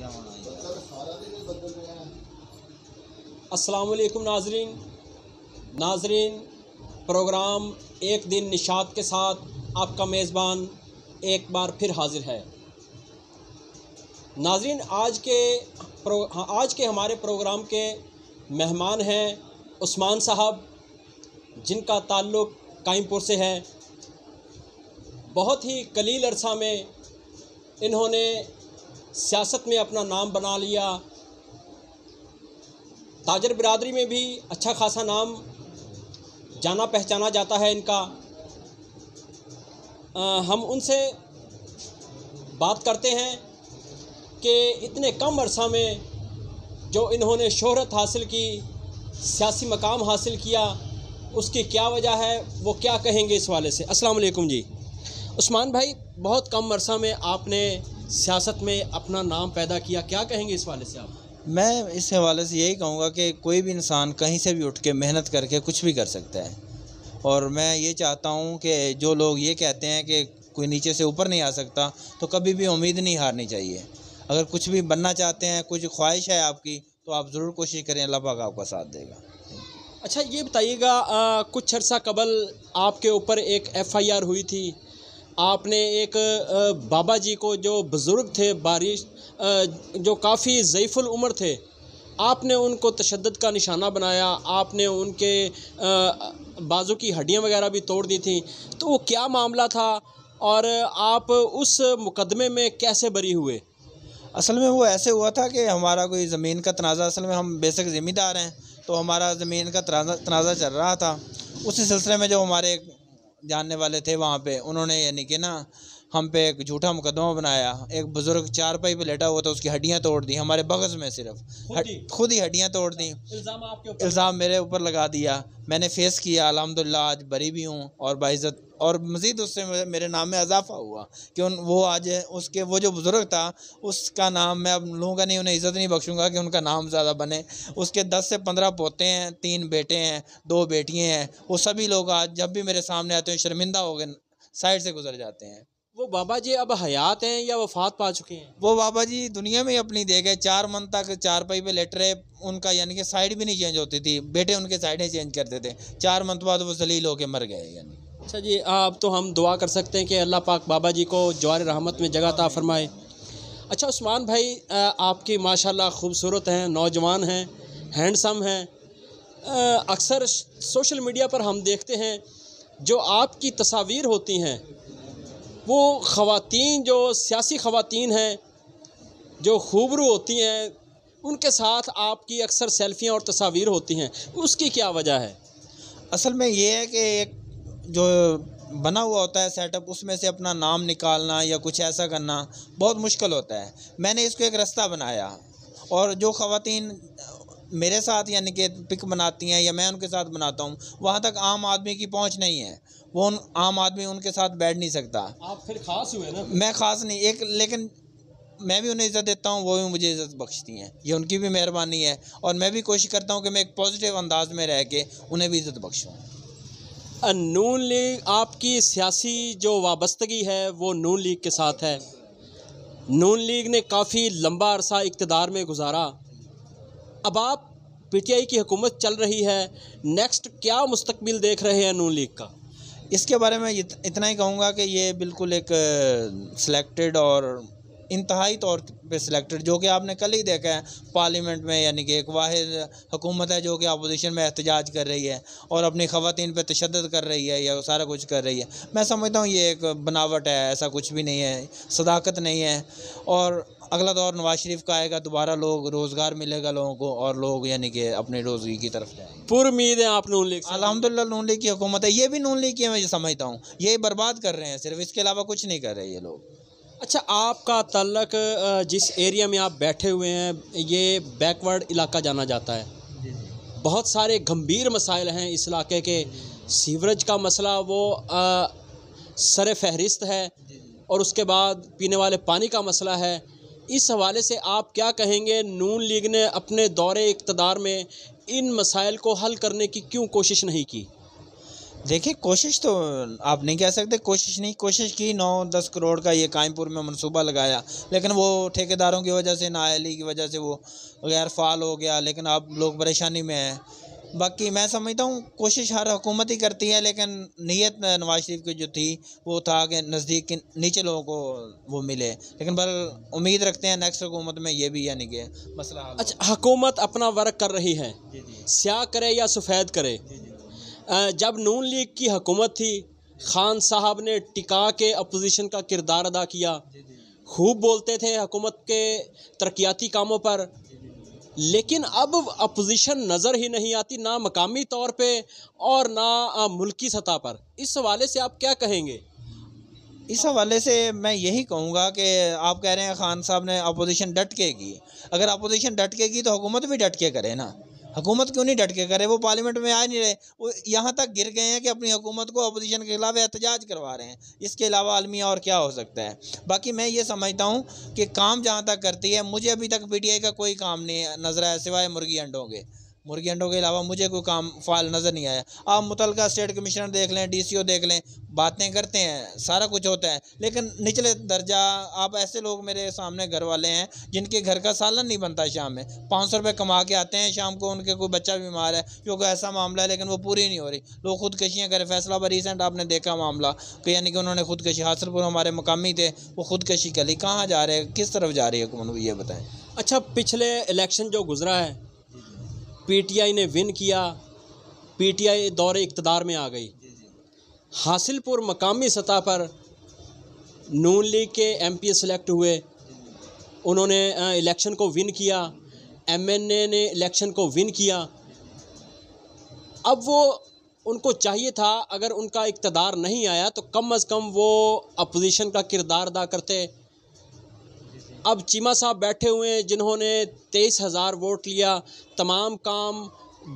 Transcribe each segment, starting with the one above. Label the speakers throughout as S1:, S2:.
S1: किया होना असलकम नाजरीन नाजरीन प्रोग्राम एक दिन निशात के साथ आपका मेज़बान एक बार फिर हाजिर है नाजरीन आज के प्रो आज के हमारे प्रोग्राम के मेहमान हैं उस्मान साहब जिनका ताल्लुक़ कायमपुर से है बहुत ही कलील अरसा में इन्होंने सियासत में अपना नाम बना लिया ताजर बिरादरी में भी अच्छा खासा नाम जाना पहचाना जाता है इनका आ, हम उनसे बात करते हैं कि इतने कम अरसा में जो इन्होंने शोहरत हासिल की सियासी मकाम हासिल किया उसकी क्या वजह है वो क्या कहेंगे इस वाले से अस्सलाम वालेकुम जी उस्मान भाई बहुत कम अरसा में आपने सियासत में अपना नाम पैदा किया क्या कहेंगे इस वाले से आप
S2: मैं इस हवाले से यही कहूँगा कि कोई भी इंसान कहीं से भी उठ के मेहनत करके कुछ भी कर सकता है और मैं ये चाहता हूँ कि जो लोग ये कहते हैं कि कोई नीचे से ऊपर नहीं आ सकता तो कभी भी उम्मीद नहीं हारनी चाहिए अगर कुछ भी बनना चाहते हैं कुछ ख्वाहिश है आपकी तो आप ज़रूर कोशिश करें अल्लाह पाक आपका साथ देगा
S1: अच्छा ये बताइएगा कुछ अर्सा कबल आपके ऊपर एक एफ़ हुई थी आपने एक बाबा जी को जो बुज़ुर्ग थे बारिश जो काफ़ी ज़यफ़ुल उम्र थे आपने उनको तशद का निशाना बनाया आपने उनके बाजू की हड्डियाँ वगैरह भी तोड़ दी थी तो वो क्या मामला था और आप उस मुकदमे में कैसे बरी हुए
S2: असल में वो ऐसे हुआ था कि हमारा कोई ज़मीन का तनाज़ा असल में हम बेशक ज़िम्मेदार हैं तो हमारा ज़मीन का तनाज़ा चल रहा था उसी सिलसिले में जो हमारे जानने वाले थे वहाँ पे उन्होंने यानी कि ना हम पे एक झूठा मुकदमा बनाया एक बुज़ुर्ग चार पाई पे लेटा हुआ था उसकी हड्डियाँ तोड़ दी हमारे बगज़ में सिर्फ खुद ही हड्डियाँ तोड़ दी अच्छा, इल्ज़ाम आपके ऊपर इल्ज़ाम मेरे ऊपर लगा दिया मैंने फेस किया अलहमदिल्ला आज बरी भी हूँ और बाइज़त और मज़ीद उससे मेरे नाम में इजाफ़ा हुआ कि उन वो आज उसके वो जो बुज़ुर्ग था उसका नाम मैं अब लूँगा नहीं उन्हें इज़्ज़त नहीं बख्शूँगा कि उनका नाम ज़्यादा बने उसके दस से पंद्रह पोते हैं तीन बेटे हैं दो बेटियाँ हैं वो सभी लोग आज जब भी मेरे सामने आते हैं शर्मिंदा हो गए साइड से गुजर जाते हैं वो बाबा जी अब हयात हैं या वफात पा चुके हैं वो बाबा जी दुनिया में ही अपनी दे गए चार मंथ तक चार पाई पे लेट रहे उनका यानी कि साइड भी नहीं चेंज होती थी बेटे उनके साइडें चेंज करते थे चार मंथ बाद वो जलील होके मर गए यानी अच्छा जी आप तो हम
S1: दुआ कर सकते हैं कि अल्लाह पाक बाबा जी को जवार रहमत में जगह ता फरमाए अच्छा उस्मान भाई आपकी माशाल्लाह खूबसूरत हैं नौजवान हैं हैंडसम हैं अक्सर सोशल मीडिया पर हम देखते हैं जो आपकी तस्वीर होती हैं वो ख़वान जो सियासी ख़वान हैं जो खूबरू होती हैं उनके साथ आपकी अक्सर सेल्फियाँ और तस्वीर होती हैं
S2: उसकी क्या वजह है असल में ये है कि एक जो बना हुआ होता है सेटअप उसमें से अपना नाम निकालना या कुछ ऐसा करना बहुत मुश्किल होता है मैंने इसको एक रास्ता बनाया और जो ख़वातीन मेरे साथ यानी कि पिक बनाती हैं या मैं उनके साथ बनाता हूँ वहाँ तक आम आदमी की पहुँच नहीं है वो उन आम आदमी उनके साथ बैठ नहीं सकता
S1: आप फिर खास हुए ना मैं खास
S2: नहीं एक लेकिन मैं भी उन्हें इज़्ज़त देता हूँ वो भी मुझे इज़्ज़त बख्शती हैं ये उनकी भी मेहरबानी है और मैं भी कोशिश करता हूँ कि मैं एक पॉजिटिव अंदाज में रह के उन्हें भी इज़्ज़त बख्शूँ नून लीग आपकी सियासी
S1: जो वाबस्तगी है वो नून लीग के साथ है नून लीग ने काफ़ी लंबा अरसा इकतदार में गुजारा अब आप पीटीआई की हुकूमत चल रही
S2: है नेक्स्ट क्या मुस्तकबिल देख रहे हैं नून लीग का इसके बारे में इतना ही कहूँगा कि ये बिल्कुल एक सिलेक्टेड और इंतहाई तौर पे सिलेक्टेड जो कि आपने कल ही देखा है पार्लियामेंट में यानी कि एक वाद हुकूमत है जो कि अपोजिशन में एहतजाज कर रही है और अपनी ख़वान पर तशद कर रही है या सारा कुछ कर रही है मैं समझता हूँ ये एक बनावट है ऐसा कुछ भी नहीं है सदाकत नहीं है और अगला दौर नवाज शरीफ का आएगा दोबारा लोग रोज़गार मिलेगा लोगों को और लोग यानी कि अपने रोज़गी की तरफ जाएंगे पूरी उम्मीद है आप नून लीग अलहमदिल्ला नून लीग की हुकूमत है ये भी नून लीग की मैं समझता हूँ ये बर्बाद कर रहे हैं सिर्फ इसके अलावा कुछ नहीं कर रहे ये लोग अच्छा आपका तल्लक जिस
S1: एरिया में आप बैठे हुए हैं ये बैकवर्ड इलाका जाना जाता है बहुत सारे गंभीर मसाइल हैं इस इलाके के सीवरेज का मसला वो सर फहरिस्त है और उसके बाद पीने वाले पानी का मसला है इस हवाले से आप क्या कहेंगे नून लीग ने अपने दौरे इकतदार में इन मसाइल को
S2: हल करने की क्यों कोशिश नहीं की देखिए कोशिश तो आप नहीं कह सकते कोशिश नहीं कोशिश की नौ दस करोड़ का ये कायमपुर में मंसूबा लगाया लेकिन वो ठेकेदारों की वजह से नाली की वजह से वो गैर फाल हो गया लेकिन अब लोग परेशानी में हैं बाकी मैं समझता हूँ कोशिश हर हुकूमत ही करती है लेकिन नीयत नवाज शरीफ की जो थी वो था कि नज़दीक के नीचे लोगों को वो मिले लेकिन बल उम्मीद रखते हैं नेक्स्ट हुकूमत में ये भी या नहीं मसला अच्छा हुकूमत अपना वर्क कर रही है स्याह करे
S1: या सफ़ेद करे जब नून लीग की हुकूमत थी खान साहब ने टिका के अपोजिशन का किरदार अदा किया खूब बोलते थे हुकूमत के तरक्याती कामों पर लेकिन अब अपोजिशन नज़र ही नहीं आती ना मकामी तौर पे और ना मुल्की सतह पर इस हवाले से आप क्या कहेंगे
S2: इस हवाले से मैं यही कहूँगा कि आप कह रहे हैं खान साहब ने अपोजिशन डट के की अगर अपोजिशन डट के की तो हुकूमत भी डट के करे ना हुकूमत क्यों नहीं डट के करे वो पार्लियामेंट में आ नहीं रहे वो यहाँ तक गिर गए हैं कि अपनी हुकूमत को अपोजिशन के खिलाफ एहतजाज करवा रहे हैं इसके अलावा आलमिया और क्या हो सकता है बाकी मैं ये समझता हूँ कि काम जहाँ तक करती है मुझे अभी तक पी का कोई काम नहीं नज़र आया सिवाय मुर्गी अंडों के मुर्गी अंडों के अलावा मुझे कोई काम फाल नज़र नहीं आया आप मुतल स्टेट कमिश्नर देख लें डीसीओ देख लें बातें करते हैं सारा कुछ होता है लेकिन निचले दर्जा आप ऐसे लोग मेरे सामने घर वाले हैं जिनके घर का सालन नहीं बनता शाम में पाँच सौ रुपये कमा के आते हैं शाम को उनके कोई बच्चा बीमार है जो कोई ऐसा मामला है लेकिन वो पूरी नहीं हो रही लोग खुदकशियाँ करें फैसला पर रिसेंट आपने देखा मामला कि यानी कि उन्होंने खुदकशी हासिलपुर हमारे मकामी थे वो खुदकशी कर ली कहाँ जा रहे हैं किस तरफ जा रही है ये बताएँ अच्छा पिछले इलेक्शन जो गुजरा है पीटीआई ने विन किया
S1: पीटीआई दौरे इकतदार में आ गई हासिलपुर मकामी सतह पर नून लीग के एमपी सिलेक्ट हुए उन्होंने इलेक्शन को विन किया एमएनए ने इलेक्शन को विन किया अब वो उनको चाहिए था अगर उनका इकतदार नहीं आया तो कम अज़ कम वो अपोजिशन का किरदार अदा करते अब चीमा साहब बैठे हुए हैं जिन्होंने तेईस हज़ार वोट लिया तमाम काम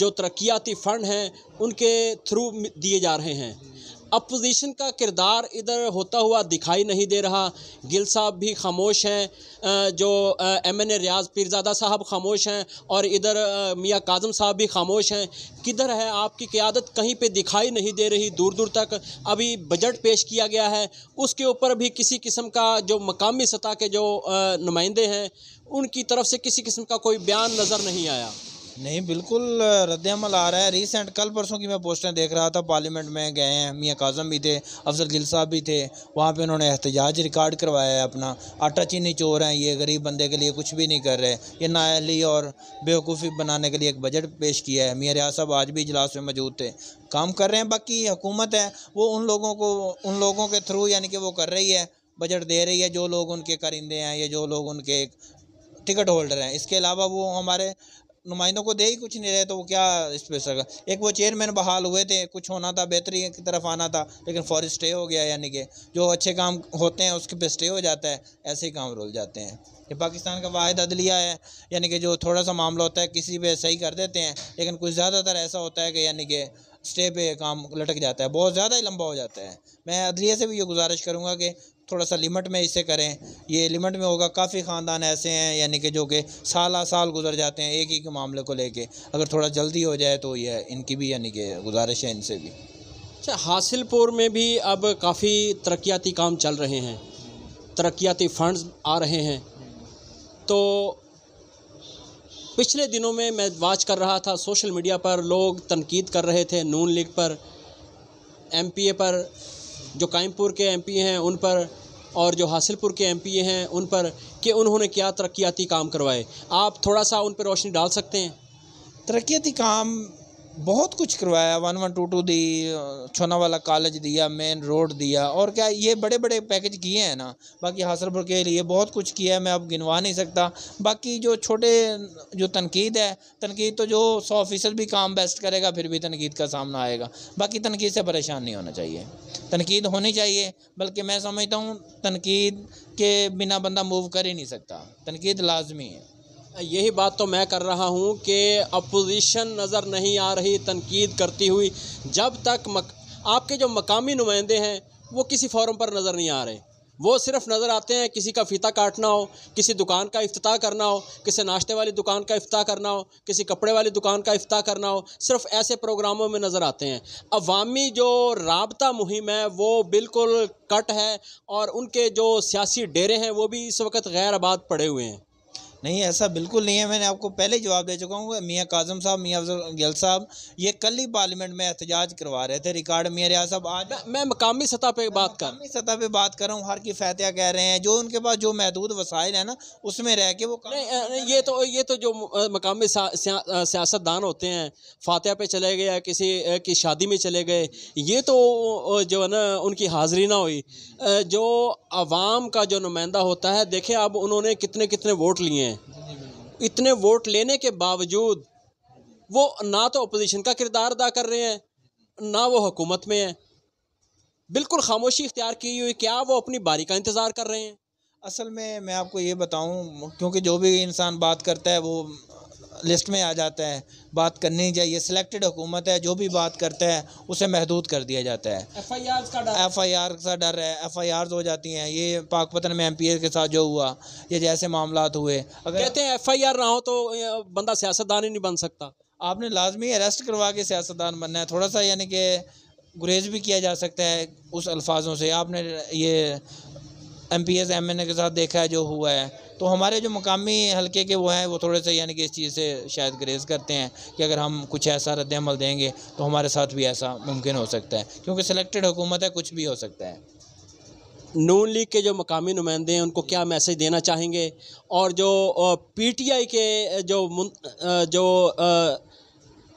S1: जो तरक्याती फ़ंड हैं उनके थ्रू दिए जा रहे हैं अपोजिशन का किरदार इधर होता हुआ दिखाई नहीं दे रहा गिल साहब भी खामोश हैं जो M N A Riaz Pirzada साहब खामोश हैं और इधर मियाँ काजम साहब भी खामोश हैं किधर है आपकी क़्यादत कहीं पे दिखाई नहीं दे रही दूर दूर तक अभी बजट पेश किया गया है उसके ऊपर भी किसी किस्म का जो मकामी सतह के जो नुमाइंदे हैं उनकी तरफ से किसी किस्म का कोई बयान नज़र नहीं आया
S2: नहीं बिल्कुल रद्दमल आ रहा है रिसेंट कल परसों की मैं पोस्टें देख रहा था पार्लियामेंट में गए हैं मियाँ काजम भी थे अफजल गिल साहब भी थे वहाँ पे उन्होंने एहतजाज रिकॉर्ड करवाया है अपना आटा चीनी चोर हैं ये गरीब बंदे के लिए कुछ भी नहीं कर रहे ये नाली और बेवकूफ़ी बनाने के लिए एक बजट पेश किया है मियाँ रियाज साहब आज भी इजलास में मौजूद थे काम कर रहे हैं बाकी हुकूमत है वो उन लोगों को उन लोगों के थ्रू यानी कि वो कर रही है बजट दे रही है जो लोग उनके करिंदे हैं या जो लोग उनके टिकट होल्डर हैं इसके अलावा वो हमारे नुमाइंदों को दे ही कुछ नहीं रहे तो वो क्या इस सर एक वो चेयरमैन बहाल हुए थे कुछ होना था बेहतरी की तरफ आना था लेकिन फॉर स्टे हो गया यानी कि जो अच्छे काम होते हैं उसके पे स्टे हो जाता है ऐसे ही काम रुल जाते हैं ये पाकिस्तान का वाद अदलिया है यानी कि जो थोड़ा सा मामला होता है किसी पर सही कर देते हैं लेकिन कुछ ज़्यादातर ऐसा होता है कि यानी कि स्टे पे काम लटक जाता है बहुत ज़्यादा ही लंबा हो जाता है मैं अदलिया से भी ये गुजारिश करूँगा कि थोड़ा सा लिमिट में इसे करें ये लिमिट में होगा काफ़ी ख़ानदान ऐसे हैं यानी कि जो कि साल साल गुजर जाते हैं एक ही के मामले को लेके अगर थोड़ा जल्दी हो जाए तो यह इनकी भी यानी कि गुजारिश है इनसे भी
S1: अच्छा हासिलपुर में भी अब काफ़ी तरक्याती काम चल रहे हैं तरक्याती फंड्स आ रहे हैं तो पिछले दिनों में मैं वाच कर रहा था सोशल मीडिया पर लोग तनकीद कर रहे थे नून लीग पर एमपीए पर जो कायमपुर के पी हैं उन पर और जो हासिलपुर के एमपी हैं उन पर कि उन्होंने क्या तरक्याती
S2: काम करवाए आप थोड़ा सा उन पर रोशनी डाल सकते हैं तरक्याती काम बहुत कुछ करवाया one one two two the Chhonawala college दिया मेन रोड दिया और क्या ये बड़े बड़े पैकेज किए हैं ना बाकी हासिलपुर के लिए बहुत कुछ किया है मैं अब गिनवा नहीं सकता बाकी जो छोटे जो तनकीद है तनकीद तो जो सौ फीसद भी काम बेस्ट करेगा फिर भी तनकीद का सामना आएगा बाकी तनकीद से परेशान नहीं होना चाहिए तनकीद होनी चाहिए बल्कि मैं समझता हूँ तनकीद के बिना बंदा मूव कर ही नहीं सकता तनकीद लाजमी है यही बात तो मैं कर रहा हूँ कि अपोजिशन नज़र नहीं आ रही
S1: तनकीद करती हुई जब तक मक, आपके जो मकामी नुमाइंदे हैं वो किसी फॉरम पर नज़र नहीं आ रहे वो सिर्फ नज़र आते हैं किसी का फ़ीता काटना हो किसी दुकान का अफ्ताह करना हो किसी नाश्ते वाली दुकान का अफ्ताह करना हो किसी कपड़े वाली दुकान का अफ्ताह करना हो सिर्फ ऐसे प्रोग्रामों में नज़र आते हैं अवामी जो रबता मुहिम है वो बिल्कुल
S2: कट है और उनके जो सियासी डेरे हैं वो भी इस वक्त गैर आबाद पड़े हुए हैं नहीं ऐसा बिल्कुल नहीं है मैंने आपको पहले जवाब दे चुका हूँ मियाँ काजम साहब मियाँ गिल साहब ये कल ही पार्लियामेंट में एहतजाज करवा रहे थे रिकार्ड मियाँ रियाज साहब आज मैं मकामी सतह पर बात कर मकामी सतह पर बात कर रहा हूँ हर की फैतिया कह रहे हैं जो उनके पास जो महदूद वसाइल है ना उसमें रह के वो ये तो ये तो जो मकामी सियासतदान होते हैं फातह पे
S1: चले गए या किसी की शादी में चले गए ये तो जो है ना उनकी हाजिरी ना हुई जो आवाम का जो नुमाइंदा होता है देखे अब उन्होंने कितने कितने वोट लिए हैं इतने वोट लेने के बावजूद वो ना तो अपोजिशन का किरदार अदा कर रहे हैं ना वो हुकूमत में है बिल्कुल खामोशी इख्तियार की हुई क्या वो अपनी बारी का इंतज़ार कर रहे हैं
S2: असल में मैं आपको ये बताऊं क्योंकि जो भी इंसान बात करता है वो लिस्ट में आ जाता है बात करनी चाहिए सिलेक्टेड हुकूमत है जो भी बात करते हैं उसे महदूद कर दिया जाता है एफ आई आर का एफ आई आर का डर है एफ आई आर हो जाती हैं ये पाकपतन में एम पी ए के साथ जो हुआ ये जैसे मामला हुए अगर कहते हैं एफ आई आर ना हो तो बंदा सियासतदान ही नहीं बन सकता आपने लाजमी अरेस्ट करवा के सियासतदान बनना है थोड़ा सा यानी कि गुरेज भी किया जा सकता है उस अल्फाजों से आपने ये M P S M N A के साथ देखा है जो हुआ है तो हमारे जो मकामी हल्के के वो हैं वो थोड़े से यानी कि इस चीज़ से शायद ग्रेज़ करते हैं कि अगर हम कुछ ऐसा रद्दमल देंगे तो हमारे साथ भी ऐसा मुमकिन हो सकता है क्योंकि सिलेक्टेड हुकूमत है कुछ भी हो सकता है
S1: नून लीग के जो मकामी नुमाइंदे हैं उनको क्या मैसेज देना
S2: चाहेंगे और जो
S1: पीटीआई के जो जो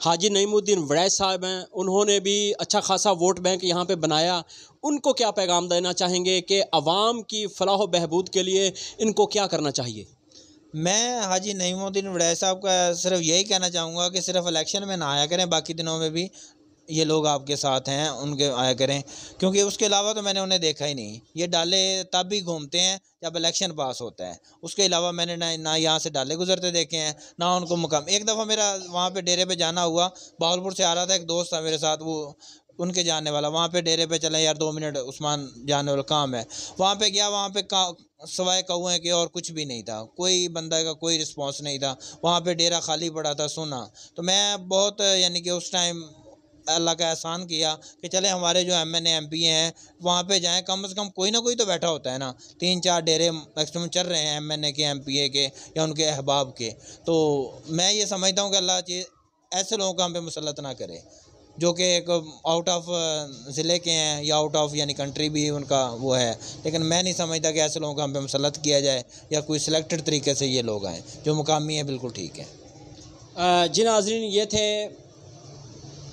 S1: हाजी नईमुद्दीन वड़ैस साहब हैं उन्होंने भी अच्छा खासा वोट बैंक यहाँ पे बनाया उनको क्या पैगाम देना चाहेंगे कि आवाम की फलाह बहबूद के लिए इनको क्या करना चाहिए
S2: मैं हाजी नईमुद्दीन वड़ैद साहब का सिर्फ यही कहना चाहूँगा कि सिर्फ इलेक्शन में ना आया करें बाकी दिनों में भी ये लोग आपके साथ हैं उनके आया करें क्योंकि उसके अलावा तो मैंने उन्हें देखा ही नहीं ये डाले तब भी घूमते हैं जब इलेक्शन पास होता है उसके अलावा मैंने ना ना यहाँ से डाले गुजरते देखे हैं ना उनको मुकाम एक दफ़ा मेरा वहाँ पे डेरे पे जाना हुआ बाहुलपुर से आ रहा था एक दोस्त था मेरे साथ वो उनके जाने वाला वहाँ पर डेरे पर चले यार दो मिनट उस्मान जाने वाला काम है वहाँ पर गया वहाँ पर का सवाए कौए के और कुछ भी नहीं था कोई बंदा का कोई रिस्पॉन्स नहीं था वहाँ पर डेरा खाली पड़ा था सुना तो मैं बहुत यानी कि उस टाइम अल्लाह का एहसान किया कि चले हमारे जो एम एन एम पी हैं वहाँ पर जाएँ कम अज़ कम कोई ना कोई तो बैठा होता है ना तीन चार डेरे मैक्सिमम चल रहे हैं एम एन ए के एम पी ए के या उनके अहबाब के तो मैं ये समझता हूँ कि अल्लाह ची ऐसे लोगों का हम पे मुसलत ना करे जो कि एक आउट ऑफ ज़िले के हैं या आउट ऑफ यानी कंट्री भी उनका वो है लेकिन मैं नहीं समझता कि ऐसे लोगों का हम पे मुसलत किया जाए या कोई सिलेक्टेड तरीके से ये लोग आएँ जो मुकामी हैं बिल्कुल ठीक है जी नाजरीन ये थे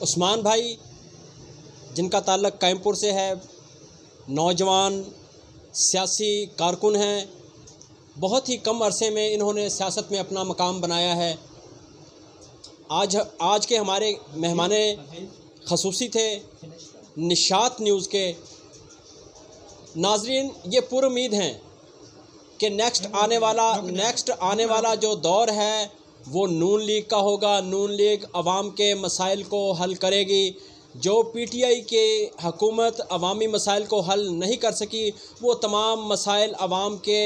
S1: उस्मान भाई जिनका ताल्लक कैमपुर से है नौजवान सियासी कारकुन हैं बहुत ही कम अरसे में इन्होंने सियासत में अपना मकाम बनाया है आज आज के हमारे मेहमान खसूसी थे निशात न्यूज़ के नाजरीन ये पुर उम्मीद हैं कि नेक्स्ट आने वाला नेक्स्ट आने वाला जो दौर है वो नून लीग का होगा नून लीग आवाम के मसाइल को हल करेगी जो पी टी आई के हकूमत अवामी मसाइल को हल नहीं कर सकी वो तमाम मसाइल अवाम के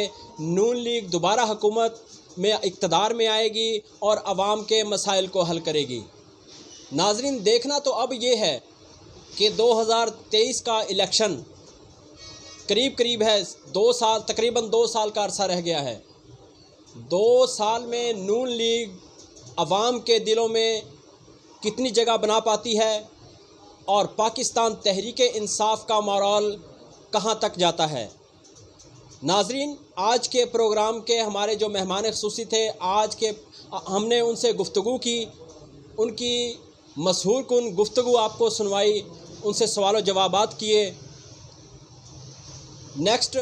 S1: नून लीग दोबारा हकूमत में इकतदार में आएगी और अवाम के मसाइल को हल करेगी नाजरीन देखना तो अब ये है कि 2023 का इलेक्शन करीब करीब है दो साल तकरीबन दो साल का अरसा रह गया है दो साल में नून लीग आवाम के दिलों में कितनी जगह बना पाती है और पाकिस्तान तहरीक इंसाफ का माहौल कहाँ तक जाता है नाजरीन आज के प्रोग्राम के हमारे जो मेहमान खसूसी थे आज के हमने उनसे गुफ्तु की उनकी मशहूर कन गुफ्तु आपको सुनवाई उनसे सवाल जवाब किए नेक्स्ट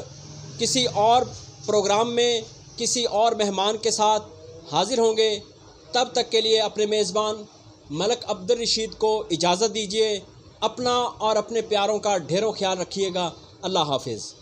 S1: किसी और प्रोग्राम में किसी और मेहमान के साथ हाज़िर होंगे तब तक के लिए अपने मेज़बान मलक अब्दुल रशीद को इजाज़त दीजिए अपना और अपने प्यारों का ढेरों ख्याल रखिएगा अल्लाह हाफिज़